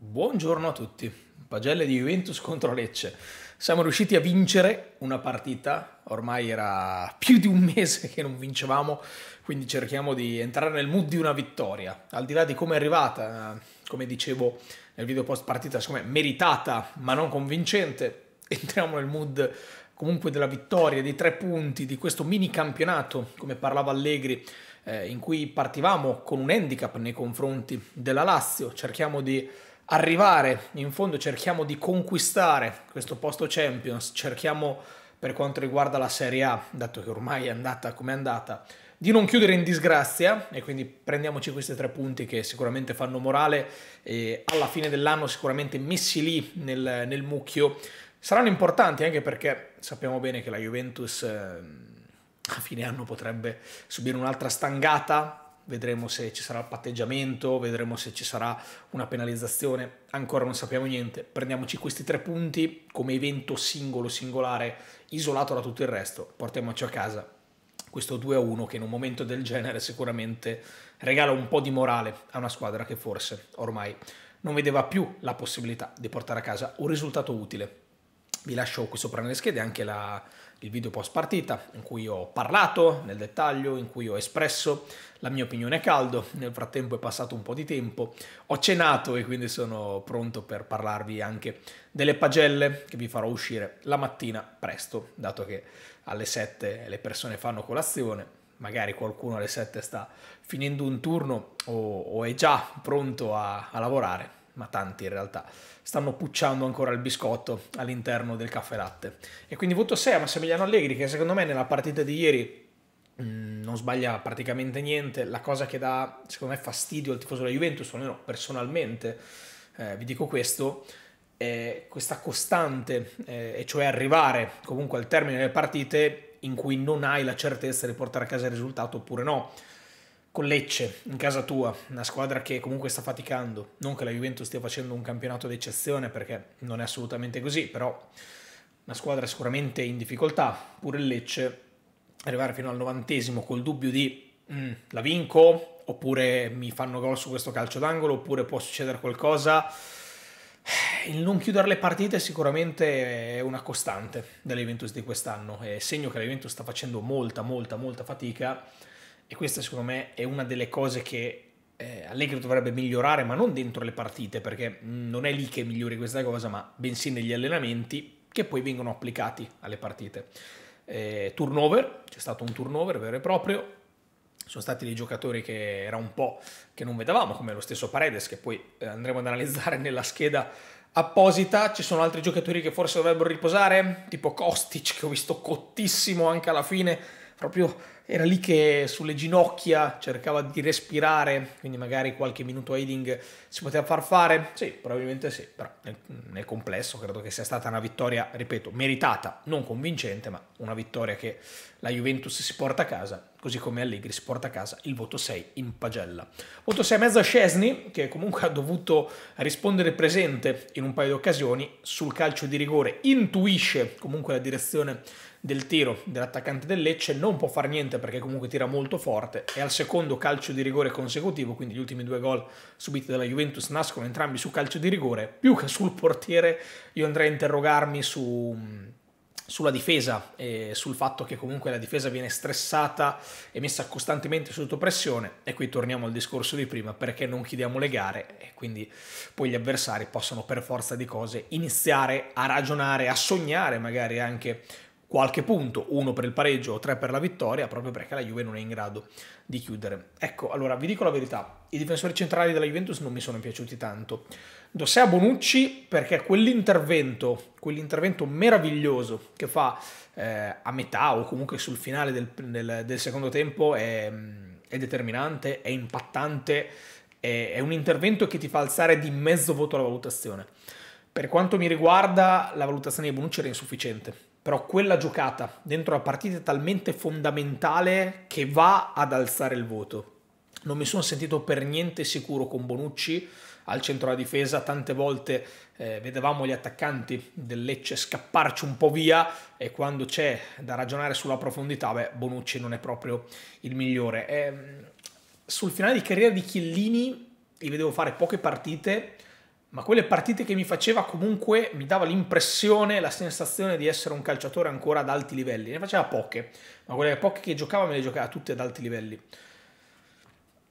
Buongiorno a tutti. Pagelle di Juventus contro Lecce. Siamo riusciti a vincere una partita, ormai era più di un mese che non vincevamo, quindi cerchiamo di entrare nel mood di una vittoria. Al di là di come è arrivata, come dicevo nel video post partita, siccome meritata ma non convincente, entriamo nel mood comunque della vittoria, dei tre punti, di questo mini campionato, come parlava Allegri, eh, in cui partivamo con un handicap nei confronti della Lazio. Cerchiamo di arrivare in fondo, cerchiamo di conquistare questo posto Champions, cerchiamo per quanto riguarda la Serie A, dato che ormai è andata come è andata, di non chiudere in disgrazia e quindi prendiamoci questi tre punti che sicuramente fanno morale e alla fine dell'anno sicuramente messi lì nel, nel mucchio saranno importanti anche perché sappiamo bene che la Juventus ehm, a fine anno potrebbe subire un'altra stangata vedremo se ci sarà il patteggiamento, vedremo se ci sarà una penalizzazione, ancora non sappiamo niente. Prendiamoci questi tre punti come evento singolo, singolare, isolato da tutto il resto, portiamoci a casa questo 2-1 che in un momento del genere sicuramente regala un po' di morale a una squadra che forse ormai non vedeva più la possibilità di portare a casa un risultato utile. Vi lascio qui sopra nelle schede anche la, il video post partita in cui ho parlato nel dettaglio, in cui ho espresso la mia opinione caldo, nel frattempo è passato un po' di tempo, ho cenato e quindi sono pronto per parlarvi anche delle pagelle che vi farò uscire la mattina presto, dato che alle 7 le persone fanno colazione, magari qualcuno alle 7 sta finendo un turno o, o è già pronto a, a lavorare ma tanti in realtà, stanno pucciando ancora il biscotto all'interno del caffè latte. E quindi voto 6 a Massimiliano Allegri, che secondo me nella partita di ieri mm, non sbaglia praticamente niente. La cosa che dà, secondo me, fastidio al tifoso della Juventus, almeno personalmente, eh, vi dico questo, è questa costante, eh, e cioè arrivare comunque al termine delle partite in cui non hai la certezza di portare a casa il risultato oppure no con Lecce in casa tua, una squadra che comunque sta faticando, non che la Juventus stia facendo un campionato d'eccezione perché non è assolutamente così, però una squadra sicuramente in difficoltà, pure il Lecce arrivare fino al novantesimo col dubbio di mm, la vinco oppure mi fanno gol su questo calcio d'angolo oppure può succedere qualcosa. Eh, il non chiudere le partite sicuramente è una costante della Juventus di quest'anno, è segno che la Juventus sta facendo molta, molta, molta fatica e questa secondo me è una delle cose che eh, Allegri dovrebbe migliorare, ma non dentro le partite, perché mm, non è lì che migliori questa cosa, ma bensì negli allenamenti che poi vengono applicati alle partite. Eh, turnover, c'è stato un turnover vero e proprio, sono stati dei giocatori che era un po' che non vedevamo, come lo stesso Paredes, che poi eh, andremo ad analizzare nella scheda apposita. Ci sono altri giocatori che forse dovrebbero riposare, tipo Kostic, che ho visto cottissimo anche alla fine, proprio era lì che sulle ginocchia cercava di respirare, quindi magari qualche minuto heading si poteva far fare? Sì, probabilmente sì, però nel, nel, complesso credo che sia stata una vittoria, ripeto, meritata, non convincente, ma una vittoria che la Juventus si porta a casa così come Allegri si porta a casa il voto 6 in pagella. Voto 6 e mezzo a Scesni, che comunque ha dovuto rispondere presente in un paio di occasioni sul calcio di rigore, intuisce comunque la direzione del tiro dell'attaccante del Lecce, non può fare niente perché comunque tira molto forte, è al secondo calcio di rigore consecutivo, quindi gli ultimi due gol subiti dalla Juventus nascono entrambi su calcio di rigore, più che sul portiere io andrei a interrogarmi su sulla difesa e sul fatto che comunque la difesa viene stressata e messa costantemente sotto pressione e qui torniamo al discorso di prima perché non chiediamo le gare e quindi poi gli avversari possono per forza di cose iniziare a ragionare, a sognare magari anche qualche punto, uno per il pareggio o tre per la vittoria, proprio perché la Juve non è in grado di chiudere. Ecco, allora vi dico la verità, i difensori centrali della Juventus non mi sono piaciuti tanto. Dossea Bonucci perché quell'intervento, quell'intervento meraviglioso che fa eh, a metà o comunque sul finale del, del, del secondo tempo è, è, determinante, è impattante, è, è un intervento che ti fa alzare di mezzo voto la valutazione. Per quanto mi riguarda, la valutazione di Bonucci era insufficiente però quella giocata dentro la partita è talmente fondamentale che va ad alzare il voto. Non mi sono sentito per niente sicuro con Bonucci al centro della difesa, tante volte eh, vedevamo gli attaccanti del Lecce scapparci un po' via e quando c'è da ragionare sulla profondità, beh, Bonucci non è proprio il migliore. Eh, sul finale di carriera di Chiellini li vedevo fare poche partite, ma quelle partite che mi faceva comunque mi dava l'impressione, la sensazione di essere un calciatore ancora ad alti livelli. Ne faceva poche, ma quelle poche che giocava me le giocava tutte ad alti livelli.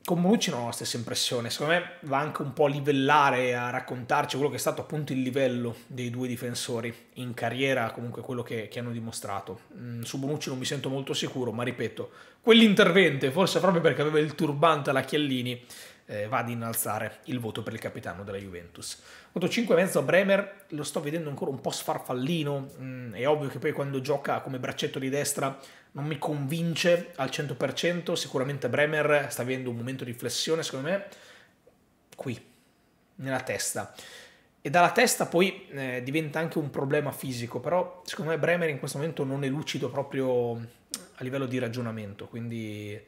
Con Bonucci non ho la stessa impressione, secondo me va anche un po' a livellare, a raccontarci quello che è stato appunto il livello dei due difensori in carriera, comunque quello che, che hanno dimostrato. Mm, su Bonucci non mi sento molto sicuro, ma ripeto, quell'intervento, forse proprio perché aveva il turbante alla Chiellini, eh, vada ad innalzare il voto per il capitano della Juventus. Voto 5,5 a Bremer, lo sto vedendo ancora un po' sfarfallino, mm, è ovvio che poi quando gioca come braccetto di destra non mi convince al 100%, sicuramente Bremer sta avendo un momento di flessione, secondo me, qui, nella testa e dalla testa poi eh, diventa anche un problema fisico, però secondo me Bremer in questo momento non è lucido proprio a livello di ragionamento, quindi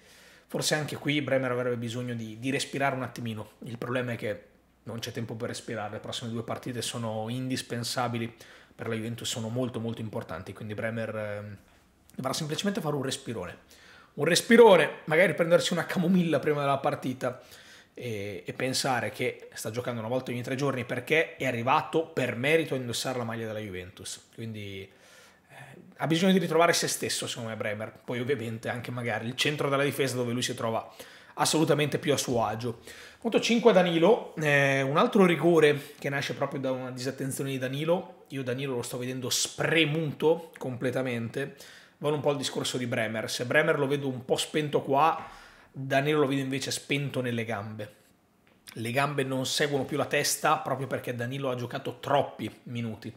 Forse anche qui Bremer avrebbe bisogno di, di respirare un attimino. Il problema è che non c'è tempo per respirare, le prossime due partite sono indispensabili per la Juventus, sono molto molto importanti, quindi Bremer ehm, dovrà semplicemente fare un respirone. Un respirone, magari prendersi una camomilla prima della partita e, e, pensare che sta giocando una volta ogni tre giorni perché è arrivato per merito a indossare la maglia della Juventus. Quindi ha bisogno di ritrovare se stesso, secondo me, Bremer. Poi ovviamente anche magari il centro della difesa dove lui si trova assolutamente più a suo agio. Punto 5 Danilo, eh, un altro rigore che nasce proprio da una disattenzione di Danilo, io Danilo lo sto vedendo spremuto completamente, Vado un po' al discorso di Bremer, se Bremer lo vedo un po' spento qua, Danilo lo vedo invece spento nelle gambe. Le gambe non seguono più la testa proprio perché Danilo ha giocato troppi minuti.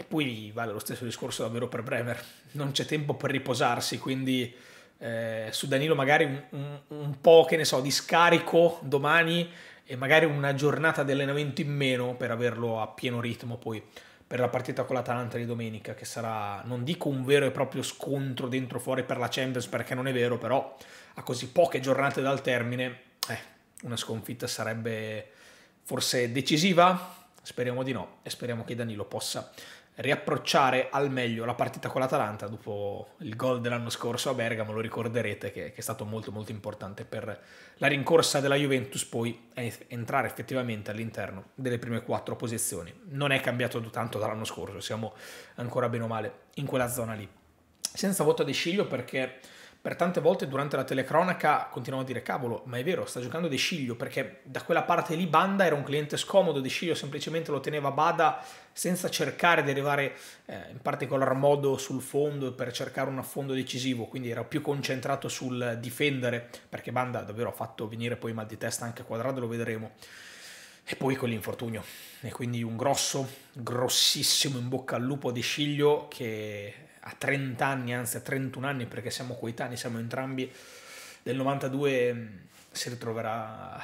E poi vale lo stesso discorso davvero per Bremer, non c'è tempo per riposarsi, quindi eh, su Danilo magari un, un, un, po', che ne so, di scarico domani e magari una giornata di allenamento in meno per averlo a pieno ritmo poi per la partita con l'Atalanta di domenica, che sarà, non dico un vero e proprio scontro dentro fuori per la Champions, perché non è vero, però a così poche giornate dal termine, eh, una sconfitta sarebbe forse decisiva? Speriamo di no e speriamo che Danilo possa riapprocciare al meglio la partita con l'Atalanta dopo il gol dell'anno scorso a Bergamo, lo ricorderete che, che è stato molto molto importante per la rincorsa della Juventus poi entrare effettivamente all'interno delle prime quattro posizioni. Non è cambiato tanto dall'anno scorso, siamo ancora bene o male in quella zona lì. Senza voto di De Sciglio perché per tante volte durante la telecronaca continuavo a dire cavolo, ma è vero, sta giocando De Sciglio perché da quella parte lì Banda era un cliente scomodo, De Sciglio semplicemente lo teneva a bada senza cercare di arrivare eh, in particolar modo sul fondo per cercare un affondo decisivo, quindi era più concentrato sul difendere perché Banda davvero ha fatto venire poi mal di testa anche a quadrato, lo vedremo. E poi con l'infortunio, e quindi un grosso, grossissimo in bocca al lupo De Sciglio che a 30 anni, anzi a 31 anni, perché siamo coetanei, siamo entrambi del 92, mm, si ritroverà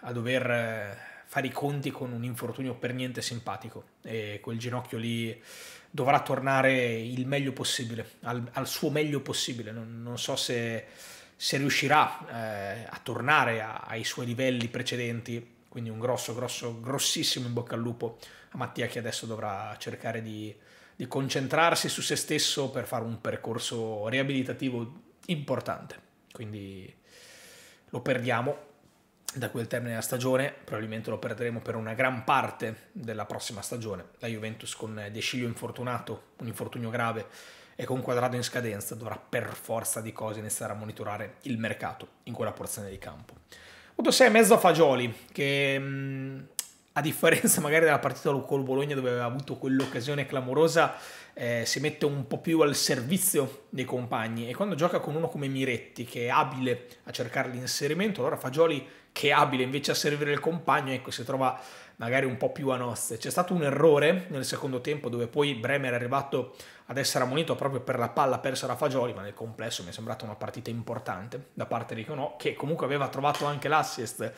a dover eh, fare i conti con un infortunio per niente simpatico e quel ginocchio lì dovrà tornare il meglio possibile, al, al suo meglio possibile. Non, non so se, se riuscirà eh, a tornare a, ai suoi livelli precedenti, quindi un grosso, grosso, grossissimo in bocca al lupo a Mattia che adesso dovrà cercare di, di concentrarsi su se stesso per fare un percorso riabilitativo importante. Quindi lo perdiamo da quel termine della stagione, probabilmente lo perderemo per una gran parte della prossima stagione. La Juventus con Desciglio infortunato, un infortunio grave e con Quadrado in scadenza dovrà per forza di cose iniziare a monitorare il mercato in quella porzione di campo. Voto 6 e mezzo a Fagioli che mm, a differenza magari della partita col Bologna dove aveva avuto quell'occasione clamorosa, eh, si mette un po' più al servizio dei compagni e quando gioca con uno come Miretti che è abile a cercare l'inserimento, allora Fagioli che è abile invece a servire il compagno, ecco, si trova magari un po' più a nozze. C'è stato un errore nel secondo tempo dove poi Bremer è arrivato ad essere ammonito proprio per la palla persa da Fagioli, ma nel complesso mi è sembrata una partita importante da parte di Conò, che comunque aveva trovato anche l'assist.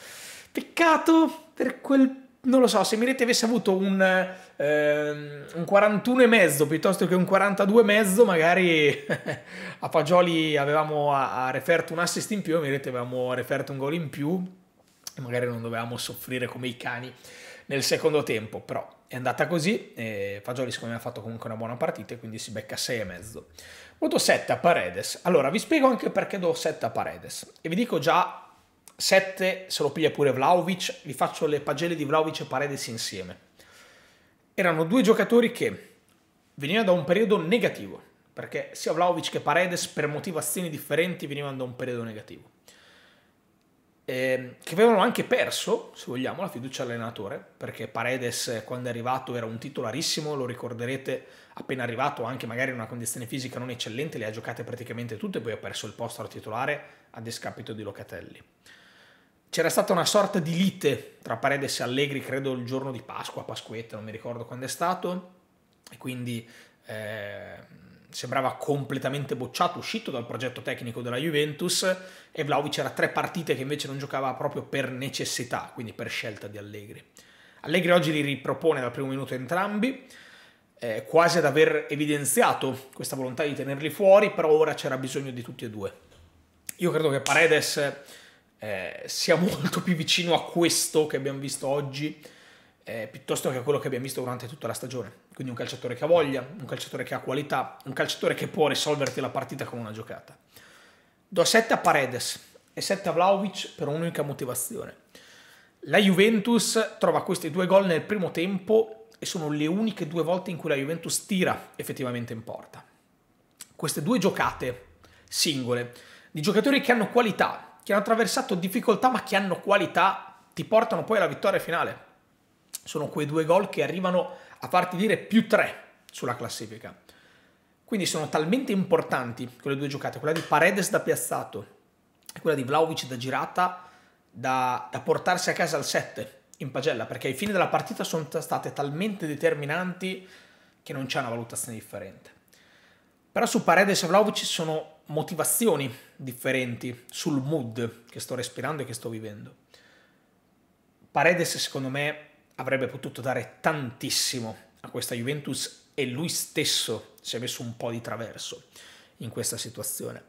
Peccato per quel non lo so, se Miretti avesse avuto un, ehm, un 41,5 piuttosto che un 42,5, magari a Fagioli avevamo a, a, referto un assist in più, a Miretti avevamo referto un gol in più, e magari non dovevamo soffrire come i cani nel secondo tempo, però è andata così, e Fagioli secondo me ha fatto comunque una buona partita e quindi si becca 6,5. Voto 7 a Paredes. Allora, vi spiego anche perché do 7 a Paredes e vi dico già 7 se lo piglia pure Vlaovic, vi faccio le pagelle di Vlaovic e Paredes insieme. Erano due giocatori che venivano da un periodo negativo, perché sia Vlaovic che Paredes per motivazioni differenti venivano da un periodo negativo, ehm, che avevano anche perso, se vogliamo, la fiducia all'allenatore, perché Paredes quando è arrivato era un titolarissimo, lo ricorderete appena arrivato, anche magari in una condizione fisica non eccellente, le ha giocate praticamente tutte, poi ha perso il posto al titolare a discapito di Locatelli c'era stata una sorta di lite tra Paredes e Allegri, credo il giorno di Pasqua, Pasquetta, non mi ricordo quando è stato, e quindi eh, sembrava completamente bocciato, uscito dal progetto tecnico della Juventus, e Vlaovic era tre partite che invece non giocava proprio per necessità, quindi per scelta di Allegri. Allegri oggi li ripropone dal primo minuto entrambi, eh, quasi ad aver evidenziato questa volontà di tenerli fuori, però ora c'era bisogno di tutti e due. Io credo che Paredes eh, sia molto più vicino a questo che abbiamo visto oggi eh, piuttosto che a quello che abbiamo visto durante tutta la stagione. Quindi un calciatore che ha voglia, un calciatore che ha qualità, un calciatore che può risolverti la partita con una giocata. Do 7 a Paredes e 7 a Vlaovic per un'unica motivazione. La Juventus trova questi due gol nel primo tempo e sono le uniche due volte in cui la Juventus tira effettivamente in porta. Queste due giocate singole di giocatori che hanno qualità, che hanno attraversato difficoltà ma che hanno qualità, ti portano poi alla vittoria finale. Sono quei due gol che arrivano a farti dire più tre sulla classifica. Quindi sono talmente importanti quelle due giocate, quella di Paredes da piazzato e quella di Vlaovic da girata, da, da portarsi a casa al 7 in pagella, perché ai fini della partita sono state talmente determinanti che non c'è una valutazione differente. Però su Paredes e Vlaovic ci sono motivazioni differenti sul mood che sto respirando e che sto vivendo. Paredes secondo me avrebbe potuto dare tantissimo a questa Juventus e lui stesso si è messo un po' di traverso in questa situazione.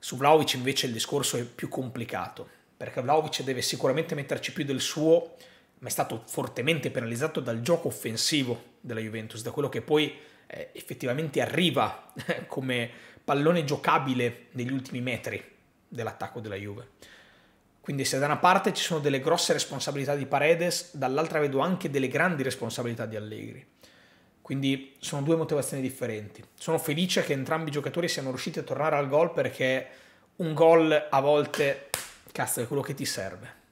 Su Vlaovic invece il discorso è più complicato, perché Vlaovic deve sicuramente metterci più del suo, ma è stato fortemente penalizzato dal gioco offensivo della Juventus, da quello che poi eh, effettivamente arriva come pallone giocabile negli ultimi metri dell'attacco della Juve. Quindi se da una parte ci sono delle grosse responsabilità di Paredes, dall'altra vedo anche delle grandi responsabilità di Allegri. Quindi sono due motivazioni differenti. Sono felice che entrambi i giocatori siano riusciti a tornare al gol perché un gol a volte, cazzo, è quello che ti serve.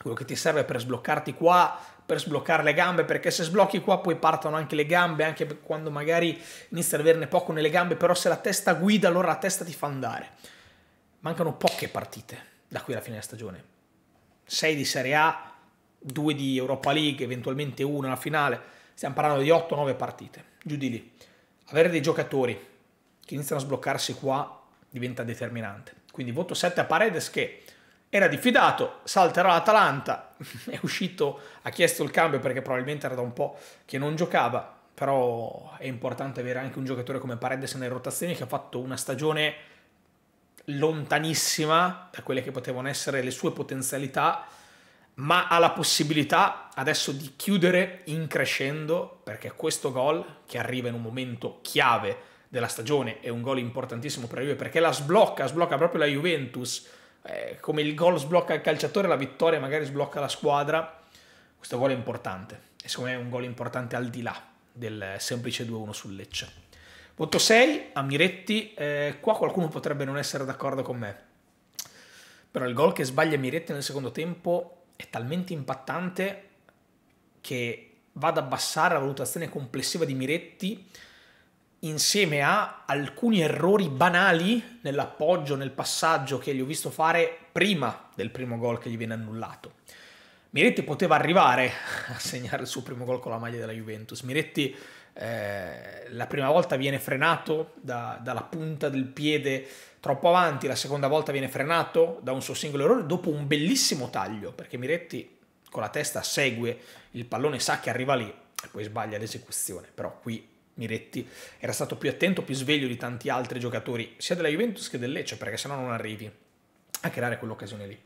Quello che ti serve per sbloccarti qua, per sbloccare le gambe, perché se sblocchi qua poi partono anche le gambe, anche quando magari inizi ad averne poco nelle gambe, però se la testa guida allora la testa ti fa andare. Mancano poche partite da qui alla fine della stagione. 6 di Serie A, 2 di Europa League, eventualmente una alla finale. Stiamo parlando di 8-9 partite, giù di lì. Avere dei giocatori che iniziano a sbloccarsi qua diventa determinante. Quindi voto 7 a Paredes che era diffidato, salterà l'Atalanta, è uscito, ha chiesto il cambio perché probabilmente era da un po' che non giocava, però è importante avere anche un giocatore come Paredes nelle rotazioni che ha fatto una stagione lontanissima da quelle che potevano essere le sue potenzialità, ma ha la possibilità adesso di chiudere in crescendo perché questo gol che arriva in un momento chiave della stagione è un gol importantissimo per la Juve perché la sblocca, sblocca proprio la Juventus eh, come il gol sblocca il calciatore, la vittoria magari sblocca la squadra. Questo gol è importante. E secondo me è un gol importante al di là del semplice 2-1 sul Lecce. Voto 6 a Miretti. Eh, qua qualcuno potrebbe non essere d'accordo con me. Però il gol che sbaglia Miretti nel secondo tempo è talmente impattante che va ad abbassare la valutazione complessiva di Miretti insieme a alcuni errori banali nell'appoggio, nel passaggio che gli ho visto fare prima del primo gol che gli viene annullato. Miretti poteva arrivare a segnare il suo primo gol con la maglia della Juventus. Miretti eh, la prima volta viene frenato da, dalla punta del piede troppo avanti, la seconda volta viene frenato da un suo singolo errore dopo un bellissimo taglio, perché Miretti con la testa segue il pallone, sa che arriva lì e poi sbaglia l'esecuzione. Però qui Miretti era stato più attento, più sveglio di tanti altri giocatori, sia della Juventus che del Lecce, perché sennò non arrivi a creare quell'occasione lì.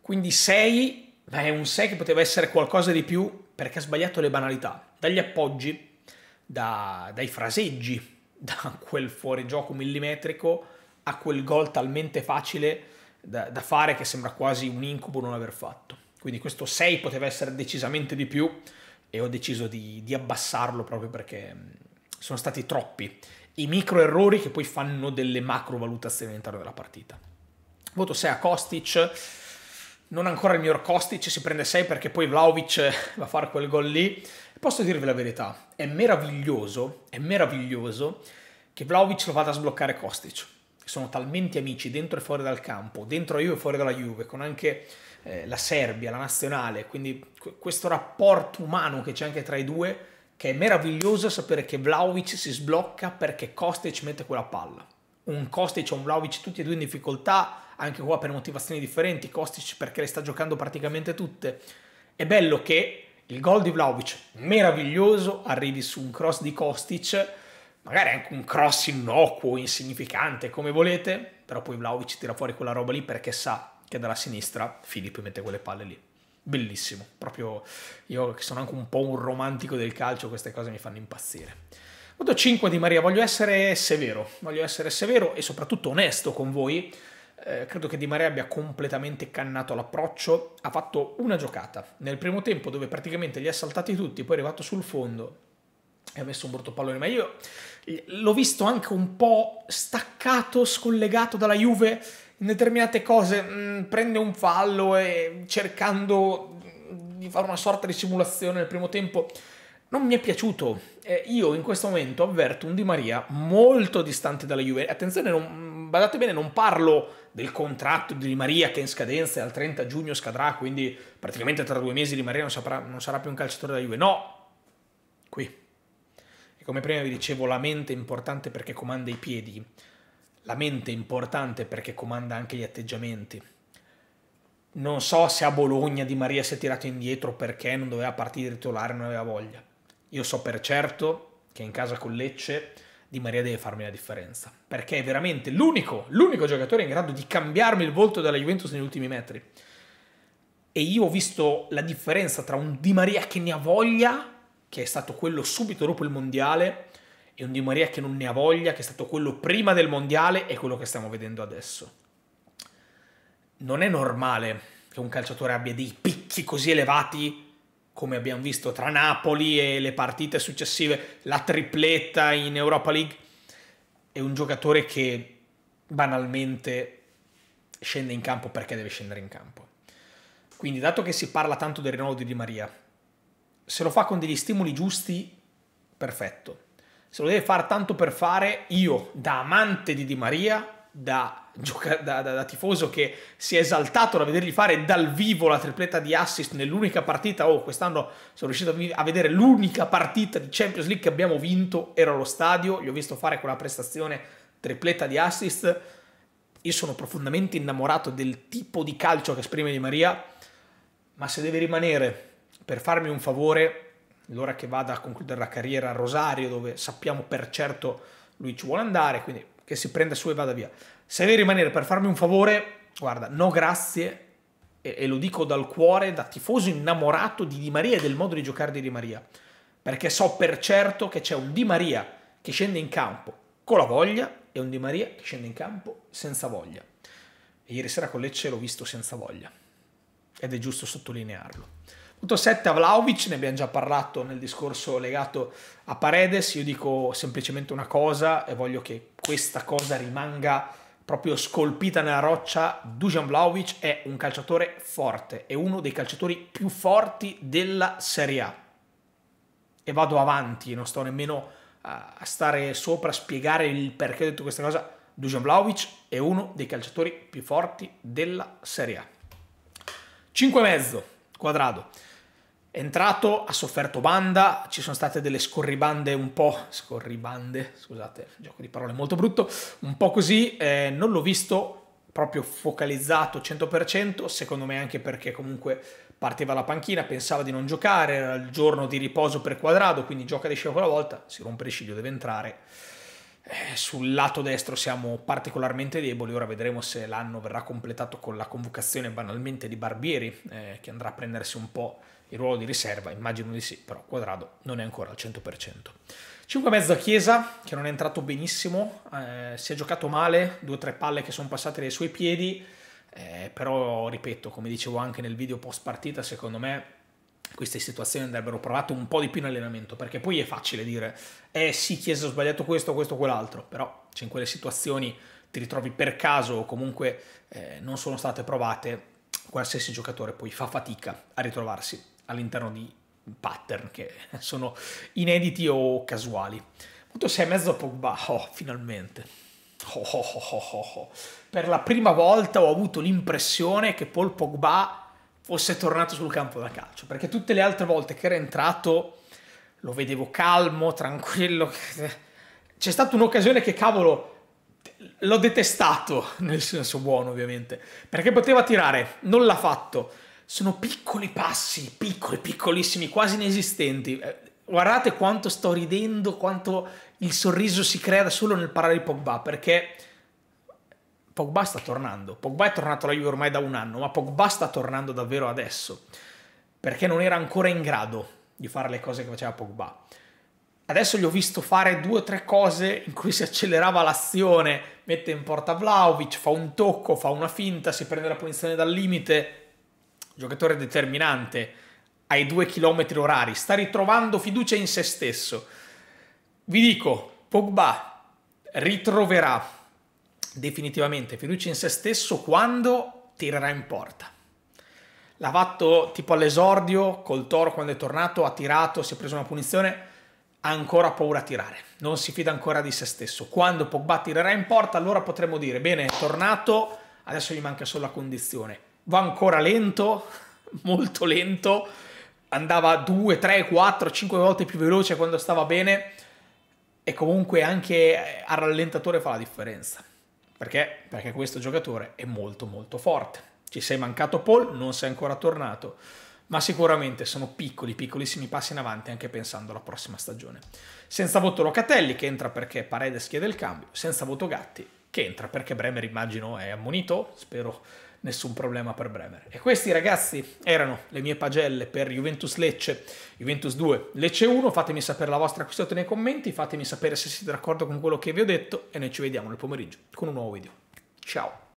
Quindi 6, ma è un 6 che poteva essere qualcosa di più perché ha sbagliato le banalità, dagli appoggi, da, dai fraseggi, da quel fuorigioco millimetrico a quel gol talmente facile da, da fare che sembra quasi un incubo non aver fatto. Quindi questo 6 poteva essere decisamente di più e ho deciso di, di abbassarlo proprio perché mm, sono stati troppi i micro errori che poi fanno delle macro valutazioni all'interno della partita. Voto 6 a Kostic, non ancora il miglior Kostic, si prende 6 perché poi Vlaovic eh, va a fare quel gol lì. Posso dirvi la verità, è meraviglioso, è meraviglioso che Vlaovic lo vada a sbloccare Kostic sono talmente amici dentro e fuori dal campo, dentro la Juve e fuori dalla Juve, con anche eh, la Serbia, la nazionale, quindi questo rapporto umano che c'è anche tra i due, che è meraviglioso sapere che Vlaovic si sblocca perché Kostic mette quella palla. Un Kostic e un Vlaovic tutti e due in difficoltà, anche qua per motivazioni differenti, Kostic perché le sta giocando praticamente tutte. È bello che il gol di Vlaovic, meraviglioso, arrivi su un cross di Kostic magari anche un cross innocuo, insignificante, come volete, però poi Vlaovic tira fuori quella roba lì perché sa che dalla sinistra Filippo mette quelle palle lì. Bellissimo, proprio io che sono anche un po' un romantico del calcio, queste cose mi fanno impazzire. Voto 5 di Maria, voglio essere severo, voglio essere severo e soprattutto onesto con voi. Eh, credo che Di Maria abbia completamente cannato l'approccio, ha fatto una giocata nel primo tempo dove praticamente li ha saltati tutti, poi è arrivato sul fondo, e ha messo un brutto pallone, ma io l'ho visto anche un po' staccato, scollegato dalla Juve in determinate cose, mh, mm, prende un fallo e cercando di fare una sorta di simulazione nel primo tempo. Non mi è piaciuto. Eh, io in questo momento avverto un Di Maria molto distante dalla Juve. Attenzione, non, badate bene, non parlo del contratto di Di Maria che è in scadenza e al 30 giugno scadrà, quindi praticamente tra due mesi Di Maria non, saprà, non sarà più un calciatore della Juve. No, qui e come prima vi dicevo, la mente è importante perché comanda i piedi, la mente è importante perché comanda anche gli atteggiamenti. Non so se a Bologna Di Maria si è tirato indietro perché non doveva partire titolare, non aveva voglia. Io so per certo che in casa con Lecce Di Maria deve farmi la differenza, perché è veramente l'unico, l'unico giocatore in grado di cambiarmi il volto della Juventus negli ultimi metri. E io ho visto la differenza tra un Di Maria che ne ha voglia che è stato quello subito dopo il mondiale, e un Di Maria che non ne ha voglia, che è stato quello prima del mondiale, è quello che stiamo vedendo adesso. Non è normale che un calciatore abbia dei picchi così elevati come abbiamo visto tra Napoli e le partite successive, la tripletta in Europa League, è un giocatore che banalmente scende in campo perché deve scendere in campo. Quindi, dato che si parla tanto del rinnovo di Di Maria, se lo fa con degli stimoli giusti, perfetto. Se lo deve fare tanto per fare, io da amante di Di Maria, da, gioca- da, da, da tifoso che si è esaltato da vedergli fare dal vivo la tripletta di assist nell'unica partita, oh quest'anno sono riuscito a vedere l'unica partita di Champions League che abbiamo vinto, ero allo stadio, gli ho visto fare quella prestazione tripletta di assist, io sono profondamente innamorato del tipo di calcio che esprime Di Maria, ma se deve rimanere per farmi un favore, l'ora che vada a concludere la carriera a Rosario, dove sappiamo per certo lui ci vuole andare, quindi che si prenda su e vada via. Se devi rimanere per farmi un favore, guarda, no grazie, e, e lo dico dal cuore, da tifoso innamorato di Di Maria e del modo di giocare di Di Maria, perché so per certo che c'è un Di Maria che scende in campo con la voglia e un Di Maria che scende in campo senza voglia. E ieri sera con Lecce l'ho visto senza voglia ed è giusto sottolinearlo. Punto 7 a Vlaovic, ne abbiamo già parlato nel discorso legato a Paredes, io dico semplicemente una cosa e voglio che questa cosa rimanga proprio scolpita nella roccia, Dujan Vlaovic è un calciatore forte, è uno dei calciatori più forti della Serie A. E vado avanti, non sto nemmeno a stare sopra a spiegare il perché ho detto questa cosa. Dujan Vlaovic è uno dei calciatori più forti della Serie A. 5,5 quadrato. È entrato, ha sofferto banda, ci sono state delle scorribande un po', scorribande, scusate, gioco di parole molto brutto, un po' così, eh, non l'ho visto proprio focalizzato 100%, secondo me anche perché comunque parteva la panchina, pensava di non giocare, era il giorno di riposo per quadrado, quindi gioca di scia quella volta, si rompe il ciglio, deve entrare. Eh, sul lato destro siamo particolarmente deboli, ora vedremo se l'anno verrà completato con la convocazione banalmente di Barbieri, eh, che andrà a prendersi un po' il ruolo di riserva, immagino di sì, però Quadrado non è ancora al 100%. 5 a Chiesa, che non è entrato benissimo, eh, si è giocato male, due o tre palle che sono passate dai suoi piedi, eh, però ripeto, come dicevo anche nel video post partita, secondo me queste situazioni andrebbero provate un po' di più in allenamento, perché poi è facile dire, eh sì Chiesa ha sbagliato questo, questo, quell'altro, però cioè in quelle situazioni ti ritrovi per caso o comunque eh, non sono state provate, qualsiasi giocatore poi fa fatica a ritrovarsi all'interno di pattern che sono inediti o casuali. Punto 6 e mezzo Pogba, oh, finalmente. Oh oh, oh, oh, oh, per la prima volta ho avuto l'impressione che Paul Pogba fosse tornato sul campo da calcio, perché tutte le altre volte che era entrato lo vedevo calmo, tranquillo. C'è stata un'occasione che cavolo l'ho detestato nel senso buono, ovviamente, perché poteva tirare, non l'ha fatto sono piccoli passi, piccoli, piccolissimi, quasi inesistenti. Eh, guardate quanto sto ridendo, quanto il sorriso si crea da solo nel parlare di Pogba, perché Pogba sta tornando. Pogba è tornato alla Juve ormai da un anno, ma Pogba sta tornando davvero adesso, perché non era ancora in grado di fare le cose che faceva Pogba. Adesso gli ho visto fare due o tre cose in cui si accelerava l'azione, mette in porta Vlaovic, fa un tocco, fa una finta, si prende la punizione dal limite giocatore determinante, ai due chilometri orari, sta ritrovando fiducia in se stesso. Vi dico, Pogba ritroverà definitivamente fiducia in se stesso quando tirerà in porta. L'ha fatto tipo all'esordio, col Toro quando è tornato, ha tirato, si è preso una punizione, ha ancora paura a tirare, non si fida ancora di se stesso. Quando Pogba tirerà in porta allora potremmo dire, bene, è tornato, adesso gli manca solo la condizione va ancora lento, molto lento, andava 2, 3, 4, 5 volte più veloce quando stava bene e comunque anche a rallentatore fa la differenza. Perché? Perché questo giocatore è molto molto forte. Ci sei mancato Paul, non sei ancora tornato, ma sicuramente sono piccoli, piccolissimi passi in avanti anche pensando alla prossima stagione. Senza voto Locatelli che entra perché Paredes chiede il cambio, senza voto Gatti che entra perché Bremer immagino è ammonito, spero nessun problema per Bremer. E questi ragazzi erano le mie pagelle per Juventus Lecce, Juventus 2, Lecce 1. Fatemi sapere la vostra qui sotto nei commenti, fatemi sapere se siete d'accordo con quello che vi ho detto e noi ci vediamo nel pomeriggio con un nuovo video. Ciao!